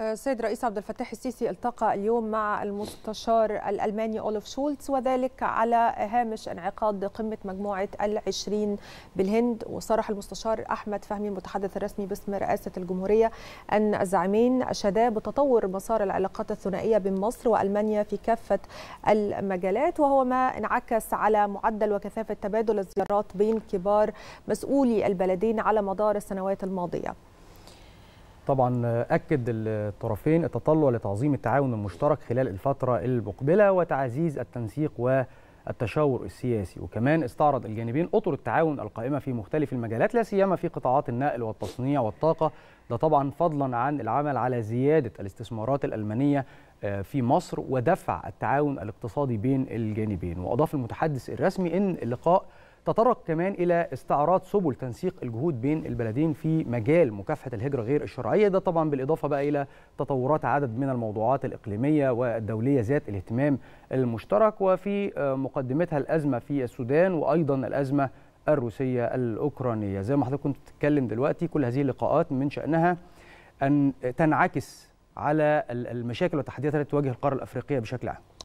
السيد رئيس عبد الفتاح السيسي التقى اليوم مع المستشار الألماني أولف شولتز وذلك على هامش انعقاد قمة مجموعة العشرين بالهند وصرح المستشار أحمد فهمي المتحدث الرسمي باسم رئاسة الجمهورية أن الزعيمين اشادا بتطور مسار العلاقات الثنائية بين مصر وألمانيا في كافة المجالات وهو ما انعكس على معدل وكثافة تبادل الزيارات بين كبار مسؤولي البلدين على مدار السنوات الماضية طبعا أكد الطرفين التطلع لتعظيم التعاون المشترك خلال الفترة المقبلة وتعزيز التنسيق والتشاور السياسي وكمان استعرض الجانبين أطر التعاون القائمة في مختلف المجالات لا سيما في قطاعات النقل والتصنيع والطاقة ده طبعا فضلا عن العمل على زيادة الاستثمارات الألمانية آه، في مصر ودفع التعاون الاقتصادي بين الجانبين وأضاف المتحدث الرسمي أن اللقاء تطرق كمان الى استعراض سبل تنسيق الجهود بين البلدين في مجال مكافحه الهجره غير الشرعيه ده طبعا بالاضافه بقى الى تطورات عدد من الموضوعات الاقليميه والدوليه ذات الاهتمام المشترك وفي آه، مقدمتها الازمه في السودان وايضا الازمه الروسيه الاوكرانيه زي ما حضرتك كنت بتتكلم دلوقتي كل هذه اللقاءات من شانها ان تنعكس على المشاكل والتحديات التي تواجه القاره الافريقيه بشكل عام